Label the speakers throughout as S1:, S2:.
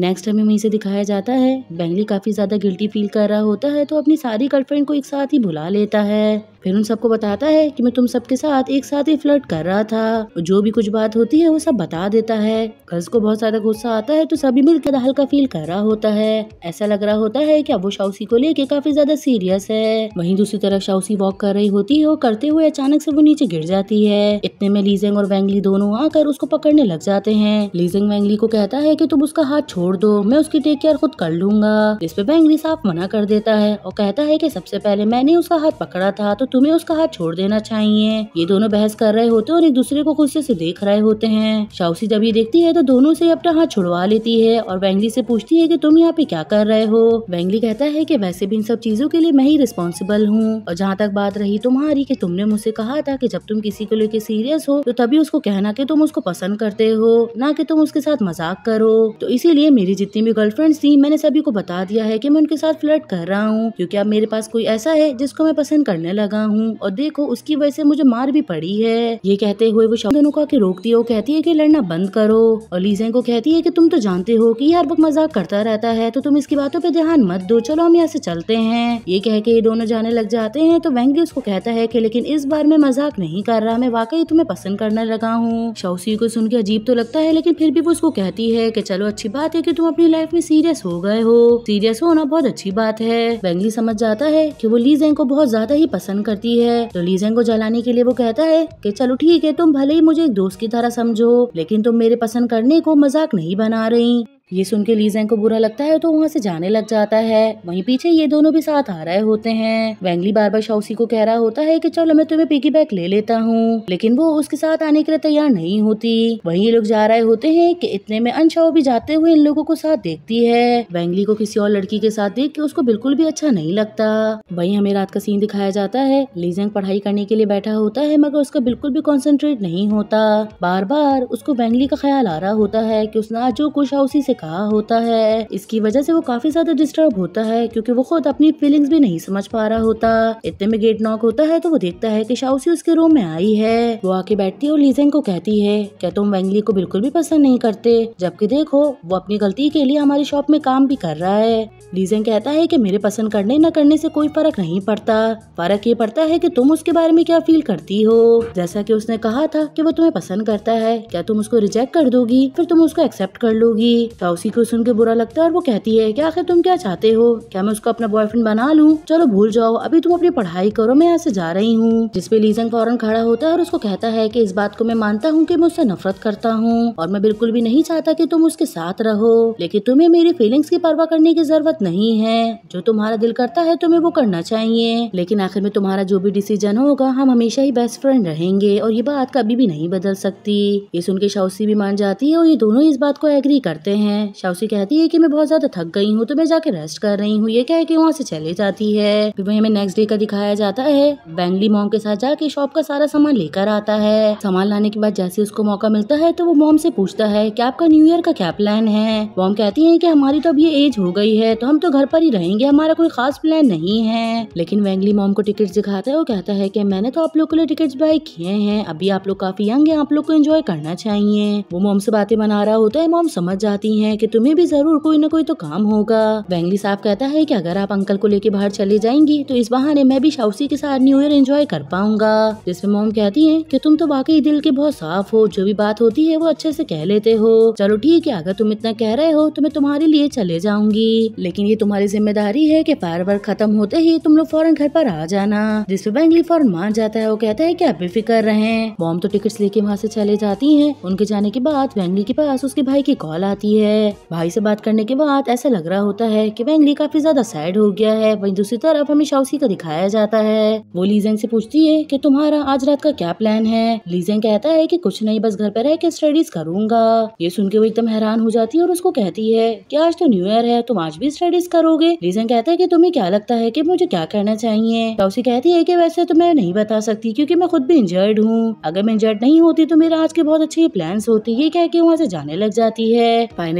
S1: next हमें वहीं से दिखाया जाता है बैंगली काफ़ी ज़्यादा गिल्टी फील कर रहा होता है तो अपनी सारी गर्लफ्रेंड को एक साथ ही भुला लेता है फिर उन सबको बताता है कि मैं तुम सबके साथ एक साथ ही फ्लर्ट कर रहा था जो भी कुछ बात होती है वो सब बता देता है गर्ल्स को बहुत ज्यादा गुस्सा आता है तो सभी मिलकर हल्का फील कर रहा होता है ऐसा लग रहा होता है की अब वो शाउसी को लेके काफी ज्यादा सीरियस है वही दूसरी तरफ शाउसी वॉक कर रही होती है और करते हुए अचानक से वो नीचे गिर जाती है इतने में लीजेंग और वैंगली दोनों आकर उसको पकड़ने लग जाते हैं लीजेंग वैंगली को कहता है की तुम उसका हाथ छोड़ छोड़ दो मैं उसकी टेक केयर खुद कर लूंगा इस पे बैंगनी साहब मना कर देता है और कहता है की सबसे पहले मैंने उसका हाथ पकड़ा था तो तुम्हें उसका हाथ छोड़ देना चाहिए ये दोनों बहस कर रहे होते हैं और एक दूसरे को गुस्से से देख रहे होते हैं शाउसी जब ये देखती है तो दोनों से अपना हाथ छुड़वा लेती है और बैंगली से पूछती है की तुम यहाँ पे क्या कर रहे हो बैंगली कहता है की वैसे भी इन सब चीजों के लिए मैं ही रिस्पॉन्सिबल हूँ और जहाँ तक बात रही तुम्हारी की तुमने मुझसे कहा था की जब तुम किसी को लेके सीरियस हो तो तभी उसको कहना की तुम उसको पसंद करते हो ना की तुम उसके साथ मजाक करो तो इसीलिए मेरी जितनी भी गर्लफ्रेंड थी मैंने सभी को बता दिया है कि मैं उनके साथ फ्लर्ट कर रहा हूँ क्योंकि अब मेरे पास कोई ऐसा है जिसको मैं पसंद करने लगा हूँ और देखो उसकी वजह से मुझे मार भी पड़ी है ये कहते हुए वो शब्द अनुका रोकती है कहती है की लड़ना बंद करो और लीजें को कहती है की तुम तो जानते हो की यार वक्त मजाक करता रहता है तो तुम इसकी बातों पर ध्यान मत दो चलो हम यहाँ से चलते हैं ये कह के ये दोनों जाने लग जाते हैं तो वेंगी उसको कहता है की लेकिन इस बार मैं मजाक नहीं कर रहा मैं वाकई तुम्हें पसंद करने लगा हूँ शौसी को सुन के अजीब तो लगता है लेकिन फिर भी वो उसको कहती है की चलो अच्छी बात है है कि तुम अपनी लाइफ में सीरियस हो गए हो सीरियस होना बहुत अच्छी बात है बैंगली समझ जाता है कि वो लीजेंग को बहुत ज्यादा ही पसंद करती है तो लीजेंग को जलाने के लिए वो कहता है कि चलो ठीक है तुम भले ही मुझे एक दोस्त की तरह समझो लेकिन तुम मेरे पसंद करने को मजाक नहीं बना रही ये सुन के लीजेंग को बुरा लगता है तो वहाँ से जाने लग जाता है वहीं पीछे ये दोनों भी साथ आ रहे होते हैं वेंगली बार बार शाउसी को कह रहा होता है की चलो मैं तुम्हें पिकी बैग ले लेता हूँ लेकिन वो उसके साथ आने के लिए तैयार नहीं होती वही ये लोग जा रहे होते हैं की इतने में अनशाओ भी जाते हुए इन लोगों को साथ देखती है वेंगली को किसी और लड़की के साथ देख के उसको बिल्कुल भी अच्छा नहीं लगता वही हमें रात का सीन दिखाया जाता है लीजेंग पढ़ाई करने के लिए बैठा होता है मगर उसका बिल्कुल भी कॉन्सेंट्रेट नहीं होता बार बार उसको वेंगली का ख्याल आ रहा होता है की उसने आज जो कुछ हाउसी से कहा होता है इसकी वजह से वो काफी ज्यादा डिस्टर्ब होता है क्योंकि वो खुद अपनी फीलिंग्स भी नहीं समझ पा रहा होता इतने में गेट नॉक होता है तो वो देखता है कि शाउसी उसके रूम में आई है वो आके बैठती है और लीजेंग को कहती है क्या तुम वेंगली को बिल्कुल भी पसंद नहीं करते जबकि देखो वो अपनी गलती के लिए हमारी शॉप में काम भी कर रहा है लीजेंग कहता है की मेरे पसंद करने न करने ऐसी कोई फर्क नहीं पड़ता फर्क ये पड़ता है की तुम उसके बारे में क्या फील करती हो जैसा की उसने कहा था की वो तुम्हें पसंद करता है क्या तुम उसको रिजेक्ट कर दोगी फिर तुम उसको एक्सेप्ट कर लोगी उसी को सुन के बुरा लगता है और वो कहती है की आखिर तुम क्या चाहते हो क्या मैं उसको अपना बॉयफ्रेंड बना लूँ चलो भूल जाओ अभी तुम अपनी पढ़ाई करो मैं यहाँ से जा रही हूँ जिसपे लीजन फौरन खड़ा होता है और उसको कहता है की इस बात को मैं मानता हूँ की मैं उससे नफरत करता हूँ और मैं बिल्कुल भी नहीं चाहता की तुम उसके साथ रहो लेकिन तुम्हें मेरी फीलिंग्स की परवाह करने की जरूरत नहीं है जो तुम्हारा दिल करता है तुम्हें वो करना चाहिए लेकिन आखिर में तुम्हारा जो भी डिसीजन होगा हम हमेशा ही बेस्ट फ्रेंड रहेंगे और ये बात कभी भी नहीं बदल सकती ये सुन के शाउसी भी मान जाती है और ये दोनों इस बात को एग्री करते हैं हैं शाउसी कहती है कि मैं बहुत ज्यादा थक गई हूँ तो मैं जाके रेस्ट कर रही हूँ ये कह के वहाँ से चले जाती है फिर वही हमें नेक्स्ट डे का दिखाया जाता है बैंगली मॉम के साथ जाके शॉप का सारा सामान लेकर आता है सामान लाने के बाद जैसे उसको मौका मिलता है तो वो मॉम से पूछता है की आपका न्यू ईयर का क्या प्लान है मॉम कहती है की हमारी तो अब ये एज हो गई है तो हम तो घर पर ही रहेंगे हमारा कोई खास प्लान नहीं है लेकिन बैंगली मॉम को टिकट दिखाता है वो कहता है की मैंने तो आप लोग के लिए टिकट बाय किए हैं अभी आप लोग काफी यंग है आप लोग को एंजॉय करना चाहिए वो मॉम से बातें बना रहा होता है मॉम समझ जाती है है कि तुम्हें भी जरूर कोई ना कोई तो काम होगा बैंगली साहब कहता है कि अगर आप अंकल को लेके बाहर चली जाएंगी तो इस बहाने मैं भी शाउसी के साथ न्यू ईयर एंजॉय कर पाऊंगा जिसमे मोम कहती है की तुम तो वाकई दिल के बहुत साफ हो जो भी बात होती है वो अच्छे से कह लेते हो चलो ठीक है अगर तुम इतना कह रहे हो तो मैं तुम्हारे लिए चले जाऊंगी लेकिन ये तुम्हारी जिम्मेदारी है की फायर खत्म होते ही तुम लोग फौरन घर पर आ जाना जिसमे बैंगली फौरन मान जाता है वो कहता है की आप बेफिक्र रहे मोम तो टिकट लेके वहाँ से चले जाती है उनके जाने के बाद बैंगली के पास उसके भाई की कॉल आती है है भाई से बात करने के बाद ऐसा लग रहा होता है कि वेंगली काफी ज्यादा सैड हो गया है वहीं दूसरी तरफ हमें शाउसी का दिखाया जाता है वो लीजेंग से पूछती है कि तुम्हारा आज रात का क्या प्लान है लीजेंग कहता है कि कुछ नहीं बस घर पर रह के स्टडीज करूंगा ये सुन के वो एकदम हैरान हो जाती है और उसको कहती है कि आज तो न्यू ईयर है तुम आज भी स्टडीज करोगे लीजेंग कहता है कि तुम्हें क्या लगता है कि मुझे क्या करना चाहिए शाउसी कहती है कि वैसे तो मैं नहीं बता सकती क्योंकि मैं खुद भी इंजर्ड हूँ अगर मैं इंजर्ड नहीं होती तो मेरे आज के बहुत अच्छे प्लान होती ये कह के वहाँ से जाने लग जाती है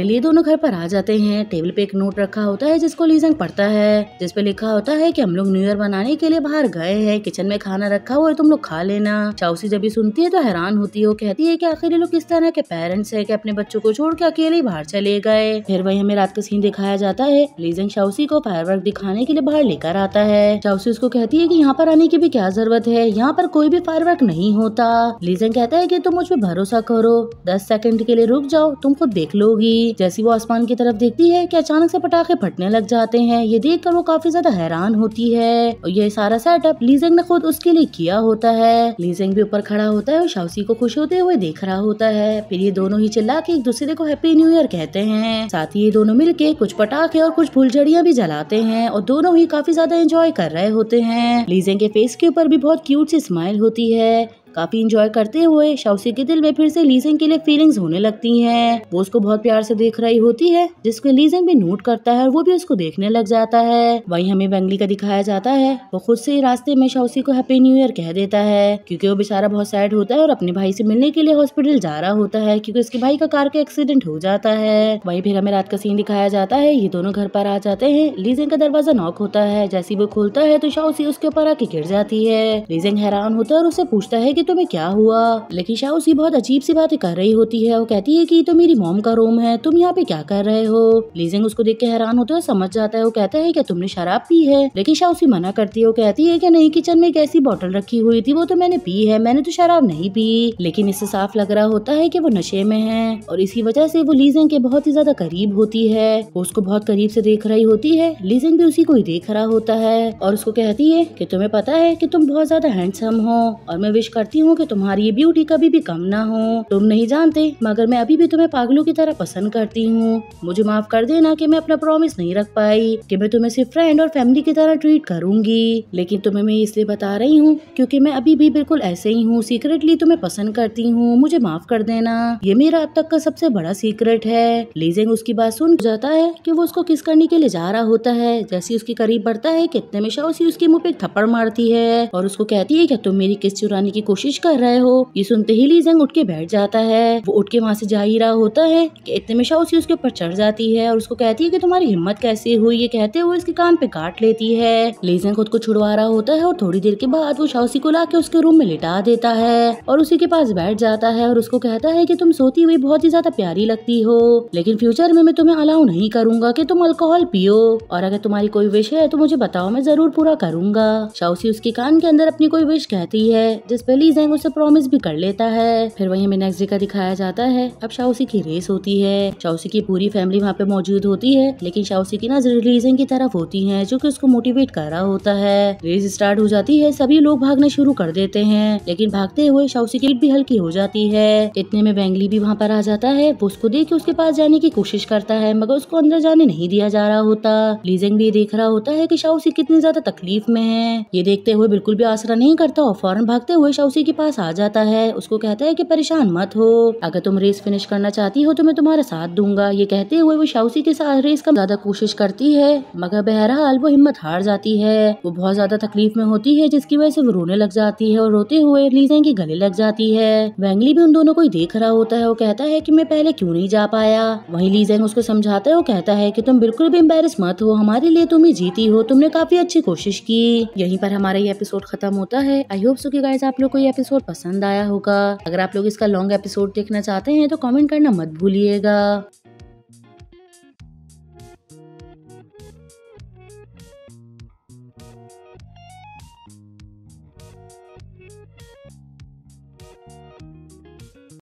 S1: फाइनली लिए दोनों घर पर आ जाते हैं टेबल पे एक नोट रखा होता है जिसको लीजेंग पढ़ता है जिसपे लिखा होता है कि हम लोग न्यू ईयर बनाने के लिए बाहर गए हैं किचन में खाना रखा हुआ है तुम लोग खा लेना चाउसी जब भी सुनती है तो हैरान होती है कहती है की आखिर ये लोग किस तरह के पेरेंट्स है की अपने बच्चों को छोड़ के अकेले ही बाहर चले गए फिर वही हमें रात का सीन दिखाया जाता है लीजेंग चाउसी को फायर दिखाने के लिए बाहर लेकर आता है चाउसी उसको कहती है की यहाँ पर आने की भी क्या जरूरत है यहाँ पर कोई भी फायर नहीं होता लीजेंग कहता है की तुम मुझ पर भरोसा करो दस सेकंड के लिए रुक जाओ तुम खुद देख लोगी जैसी वो आसमान की तरफ देखती है कि अचानक से पटाखे फटने लग जाते हैं ये देख कर वो काफी ज्यादा हैरान होती है और ये सारा सेटअप लीजेंग ने खुद उसके लिए किया होता है लीजेंग भी ऊपर खड़ा होता है और शाउसी को खुश होते हुए देख रहा होता है फिर ये दोनों ही चिल्ला के एक दूसरे को हैप्पी न्यू ईयर कहते हैं साथ ही ये दोनों मिलके कुछ पटाखे और कुछ फुलझड़िया भी जलाते हैं और दोनों ही काफी ज्यादा एंजॉय कर रहे होते हैं लीजेंग के फेस के ऊपर भी बहुत क्यूट सी स्माइल होती है काफी इंजॉय करते हुए शाउसी के दिल में फिर से लीजेंग के लिए फीलिंग्स होने लगती हैं वो उसको बहुत प्यार से देख रही होती है जिसको लीजेंग भी नोट करता है और वो भी उसको देखने लग जाता है वही हमें बंगली का दिखाया जाता है वो खुद से रास्ते में शाउसी को हैप्पी न्यू ईयर कह देता है क्यूँकी वो बेचारा बहुत सैड होता है और अपने भाई से मिलने के लिए हॉस्पिटल जा रहा होता है क्यूँकी उसके भाई का कार का एक्सीडेंट हो जाता है वही फिर हमें रात का सीन दिखाया जाता है ये दोनों घर पर आ जाते हैं लीजेंग का दरवाजा नॉक होता है जैसे वो खोलता है तो शाउसी उसके ऊपर आके गिर जाती है लीजेंग हैरान होता है और उसे पूछता है की कि तो तुम्हें क्या हुआ लकीशा उसकी बहुत अजीब सी बातें कर रही होती है और कहती है कि तो मेरी मोम का रूम है तुम यहाँ पे क्या कर रहे हो लीजिंग उसको देख के हैरान होते है समझ जाता है वो कहता है क्या तुमने शराब पी है लकीशा उसे मना करती है वो कहती है की नहीं किचन में एक ऐसी बॉटल रखी हुई थी वो तो मैंने पी है मैंने तो शराब नहीं पी लेकिन इससे साफ लग रहा होता है की वो नशे में है और इसी वजह से वो लीजिंग के बहुत ही ज्यादा करीब होती है वो उसको बहुत करीब से देख रही होती है लीजिंग भी उसी को ही देख रहा होता है और उसको कहती है की तुम्हें पता है की तुम बहुत ज्यादा हैंडसम हो और मैं विश करती चाहती हूँ कि तुम्हारी ये ब्यूटी कभी भी कम ना हो तुम नहीं जानते मगर मैं अभी भी तुम्हें पागलों की तरह पसंद करती हूँ मुझे माफ कर देना कि मैं अपना प्रॉमिस नहीं रख पाई कि मैं तुम्हें सिर्फ फ्रेंड और फैमिली की तरह ट्रीट करूंगी लेकिन तुम्हें मैं इसलिए बता रही हूँ क्योंकि मैं अभी भी बिल्कुल ऐसे ही हूँ सीक्रेटली तुम्हें पसंद करती हूँ मुझे माफ कर देना ये मेरा अब तक का सबसे बड़ा सीक्रेट है लीजेंग उसकी बात सुन जाता है की वो उसको किस करने के लिए जा रहा होता है जैसे उसके करीब बढ़ता है कितने में शाह उसकी मुँह पे थप्पड़ मारती है और उसको कहती है क्या तुम मेरी किस चुराने की कोशिश कोशिश कर रहे हो ये सुनते ही लीजेंग उठ के बैठ जाता है वो उठ के वहाँ से जा ही रहा होता है कि इतने में शाओसी उसके ऊपर चढ़ जाती है और उसको कहती है कि तुम्हारी हिम्मत कैसे हुई ये कहते हुए इसके कान पे काट लेती है लीजेंग खुद को छुड़वा रहा होता है और थोड़ी देर के बाद वो शाओसी को ला के उसके रूम में लिटा देता है और उसी के पास बैठ जाता है और उसको कहता है की तुम सोती हुई बहुत ही ज्यादा प्यारी लगती हो लेकिन फ्यूचर में मैं तुम्हें अलाउ नहीं करूंगा की तुम अल्कोहल पियो और अगर तुम्हारी कोई विश है तो मुझे बताओ मैं जरूर पूरा करूंगा शाओसी उसके कान के अंदर अपनी कोई विश कहती है जिस पर डिजाइन उससे प्रॉमिस भी कर लेता है फिर वही हमें नेक्स्ट डे का दिखाया जाता है अब शाउसी की रेस होती है शाउसी की पूरी फैमिली वहाँ पे मौजूद होती है लेकिन शाउसी की नजर रिलीजिंग की तरफ होती है जो की उसको मोटिवेट कर रहा होता है रेस स्टार्ट हो जाती है सभी लोग भागना शुरू कर देते हैं लेकिन भागते हुए शाउसी की भी हल्की हो जाती है इतने में बैंगली भी वहाँ पर आ जाता है वो उसको देख के उसके पास जाने की कोशिश करता है मगर उसको अंदर जाने नहीं दिया जा रहा होता लीजेंग भी देख रहा होता है की शाउसी कितनी ज्यादा तकलीफ में है ये देखते हुए बिल्कुल भी आसरा नहीं करता और फौरन भागते हुए शाउसी किसी के पास आ जाता है उसको कहता है कि परेशान मत हो अगर तुम रेस फिनिश करना चाहती हो तो मैं तुम्हारा साथ दूंगा ये कहते हुए वो शाउसी के साथ रेस का ज्यादा कोशिश करती है मगर बहरहाल वो हिम्मत हार जाती है वो बहुत ज्यादा तकलीफ में होती है जिसकी वजह से वो रोने लग जाती है और रोते हुए लीजें की गले लग जाती है वैंगली भी उन दोनों को ही देख रहा होता है वो कहता है की मैं पहले क्यूँ नहीं जा पाया वही लीजेंग उसको समझाता है वो कहता है की तुम बिल्कुल भी एम्बेरस मत हो हमारे लिए तुम ही जीती हो तुमने काफी अच्छी कोशिश की यहीं पर हमारा ये एपिसोड खत्म होता है आई होप सो कि आप लोग को ये एपिसोड पसंद आया होगा अगर आप लोग इसका लॉन्ग एपिसोड देखना चाहते हैं तो कमेंट करना मत भूलिएगा